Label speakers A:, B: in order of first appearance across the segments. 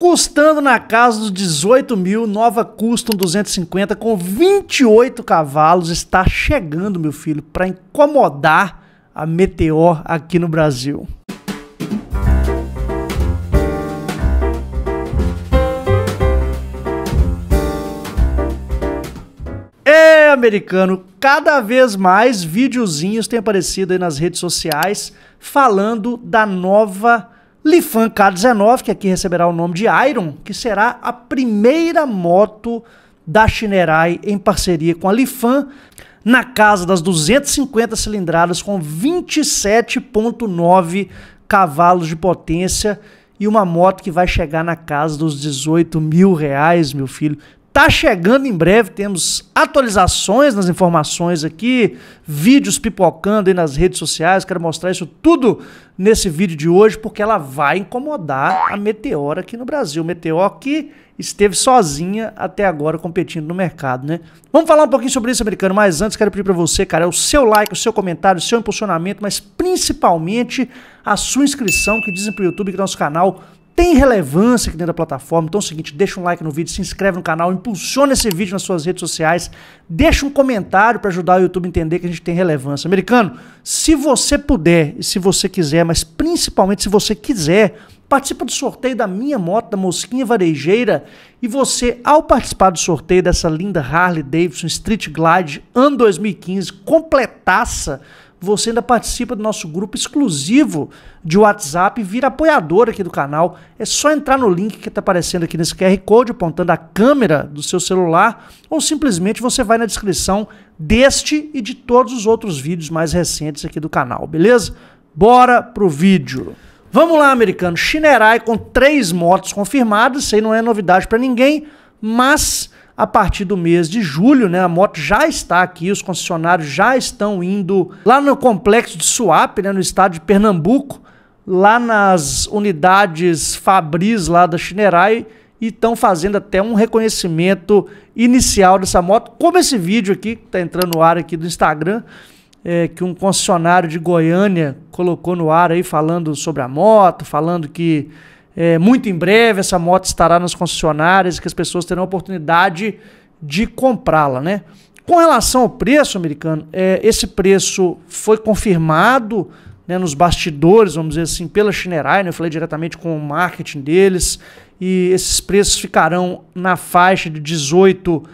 A: Custando na casa dos 18 mil, nova Custom 250 com 28 cavalos está chegando, meu filho, para incomodar a Meteor aqui no Brasil. É, americano, cada vez mais videozinhos têm aparecido aí nas redes sociais falando da nova Lifan K19, que aqui receberá o nome de Iron, que será a primeira moto da Shinerai em parceria com a Lifan, na casa das 250 cilindradas com 27.9 cavalos de potência e uma moto que vai chegar na casa dos 18 mil reais, meu filho. Tá chegando em breve, temos atualizações nas informações aqui, vídeos pipocando aí nas redes sociais. Quero mostrar isso tudo nesse vídeo de hoje, porque ela vai incomodar a meteora aqui no Brasil. Meteor que esteve sozinha até agora competindo no mercado, né? Vamos falar um pouquinho sobre isso, americano, mas antes quero pedir para você, cara, o seu like, o seu comentário, o seu impulsionamento, mas principalmente a sua inscrição que dizem para o YouTube que é nosso canal tem relevância aqui dentro da plataforma. Então é o seguinte, deixa um like no vídeo, se inscreve no canal, impulsiona esse vídeo nas suas redes sociais, deixa um comentário para ajudar o YouTube a entender que a gente tem relevância. Americano, se você puder e se você quiser, mas principalmente se você quiser, participa do sorteio da minha moto, da Mosquinha Varejeira, e você, ao participar do sorteio dessa linda Harley Davidson Street Glide ano 2015, completaça, você ainda participa do nosso grupo exclusivo de WhatsApp, e vira apoiador aqui do canal. É só entrar no link que está aparecendo aqui nesse QR Code, apontando a câmera do seu celular, ou simplesmente você vai na descrição deste e de todos os outros vídeos mais recentes aqui do canal, beleza? Bora pro vídeo. Vamos lá, americano. Shinerai com três motos confirmadas, isso aí não é novidade para ninguém, mas a partir do mês de julho, né? A moto já está aqui, os concessionários já estão indo lá no complexo de Suape, né, no estado de Pernambuco, lá nas unidades Fabris lá da Chinerai e estão fazendo até um reconhecimento inicial dessa moto, como esse vídeo aqui que está entrando no ar aqui do Instagram, é, que um concessionário de Goiânia colocou no ar aí falando sobre a moto, falando que é, muito em breve essa moto estará nas concessionárias que as pessoas terão a oportunidade de comprá-la, né? Com relação ao preço americano, é, esse preço foi confirmado né, nos bastidores, vamos dizer assim, pela né, Eu falei diretamente com o marketing deles e esses preços ficarão na faixa de 18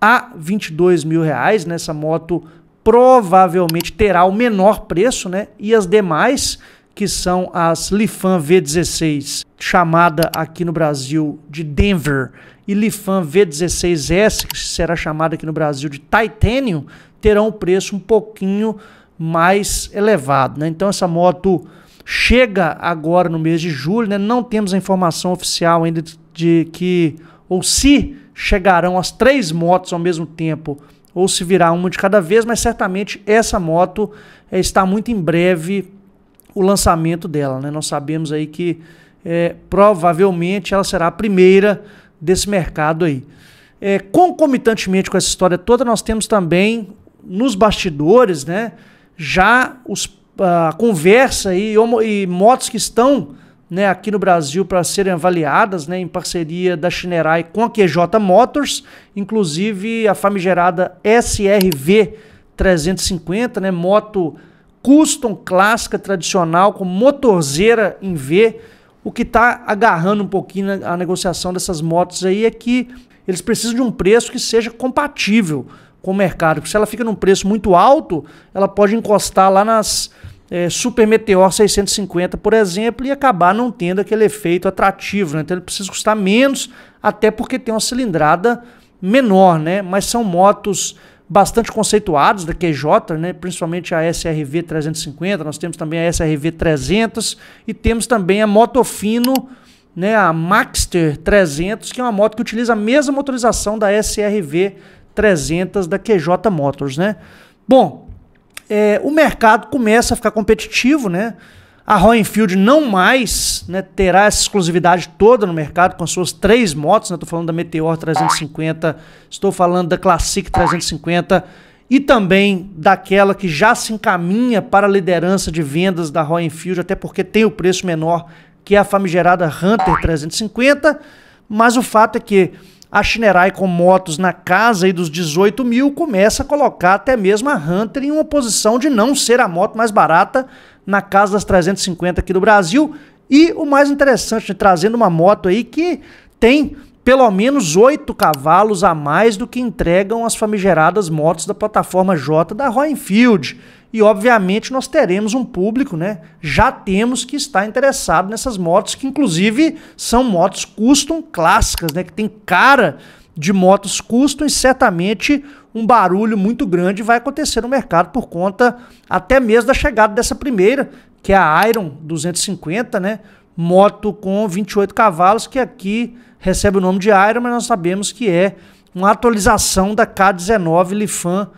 A: a 22 mil reais. Né, essa moto provavelmente terá o menor preço, né? E as demais que são as Lifan V16, chamada aqui no Brasil de Denver, e Lifan V16S, que será chamada aqui no Brasil de Titanium, terão um preço um pouquinho mais elevado. Né? Então essa moto chega agora no mês de julho, né? não temos a informação oficial ainda de que, ou se chegarão as três motos ao mesmo tempo ou se virá uma de cada vez, mas certamente essa moto eh, está muito em breve o lançamento dela. Né? Nós sabemos aí que é, provavelmente ela será a primeira desse mercado aí. É, concomitantemente com essa história toda, nós temos também nos bastidores, né, já os, a conversa e, e motos que estão né, aqui no Brasil para serem avaliadas né, em parceria da Shinerai com a QJ Motors, inclusive a famigerada SRV 350, né, moto custom clássica tradicional com motorzeira em V. O que está agarrando um pouquinho a negociação dessas motos aí é que eles precisam de um preço que seja compatível com o mercado. Porque se ela fica num preço muito alto, ela pode encostar lá nas é, Super Meteor 650, por exemplo, e acabar não tendo aquele efeito atrativo. Né? Então ele precisa custar menos, até porque tem uma cilindrada menor, né? Mas são motos bastante conceituados da QJ, né? principalmente a SRV 350, nós temos também a SRV 300 e temos também a Motofino, né? a Maxter 300, que é uma moto que utiliza a mesma motorização da SRV 300 da QJ Motors. Né? Bom, é, o mercado começa a ficar competitivo, né? A Royal Enfield não mais né, terá essa exclusividade toda no mercado com suas três motos. Estou né? falando da Meteor 350, estou falando da Classic 350 e também daquela que já se encaminha para a liderança de vendas da Royal Enfield, até porque tem o preço menor que é a famigerada Hunter 350. Mas o fato é que a Shinerai com motos na casa aí dos 18 mil começa a colocar até mesmo a Hunter em uma posição de não ser a moto mais barata na casa das 350 aqui do Brasil. E o mais interessante, né, trazendo uma moto aí que tem pelo menos oito cavalos a mais do que entregam as famigeradas motos da plataforma J da Roenfield. E obviamente nós teremos um público, né? Já temos que estar interessado nessas motos, que inclusive são motos custom clássicas, né? Que tem cara de motos custom e certamente um barulho muito grande vai acontecer no mercado por conta até mesmo da chegada dessa primeira, que é a Iron 250, né? Moto com 28 cavalos, que aqui recebe o nome de Iron, mas nós sabemos que é uma atualização da K19 Lifan,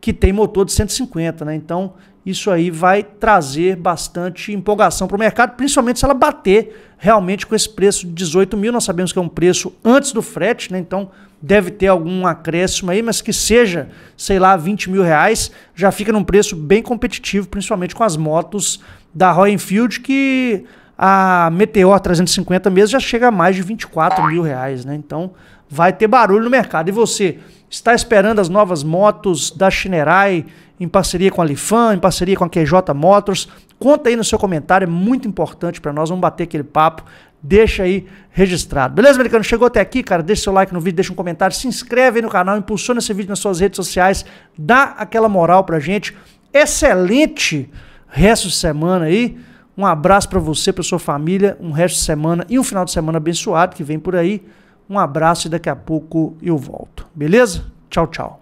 A: que tem motor de 150, né? Então, isso aí vai trazer bastante empolgação para o mercado, principalmente se ela bater realmente com esse preço de 18 mil. Nós sabemos que é um preço antes do frete, né? Então deve ter algum acréscimo aí, mas que seja, sei lá, 20 mil reais, já fica num preço bem competitivo, principalmente com as motos da Royal Enfield, que a Meteor 350 mesmo já chega a mais de 24 mil reais, né? Então vai ter barulho no mercado. E você está esperando as novas motos da Shinerai em parceria com a Lifan, em parceria com a QJ Motors. Conta aí no seu comentário, é muito importante para nós, vamos bater aquele papo. Deixa aí registrado. Beleza, americano? Chegou até aqui, cara? Deixa seu like no vídeo, deixa um comentário, se inscreve aí no canal, impulsiona esse vídeo nas suas redes sociais, dá aquela moral pra gente. Excelente resto de semana aí. Um abraço para você, para sua família, um resto de semana e um final de semana abençoado que vem por aí. Um abraço e daqui a pouco eu volto. Beleza? Tchau, tchau.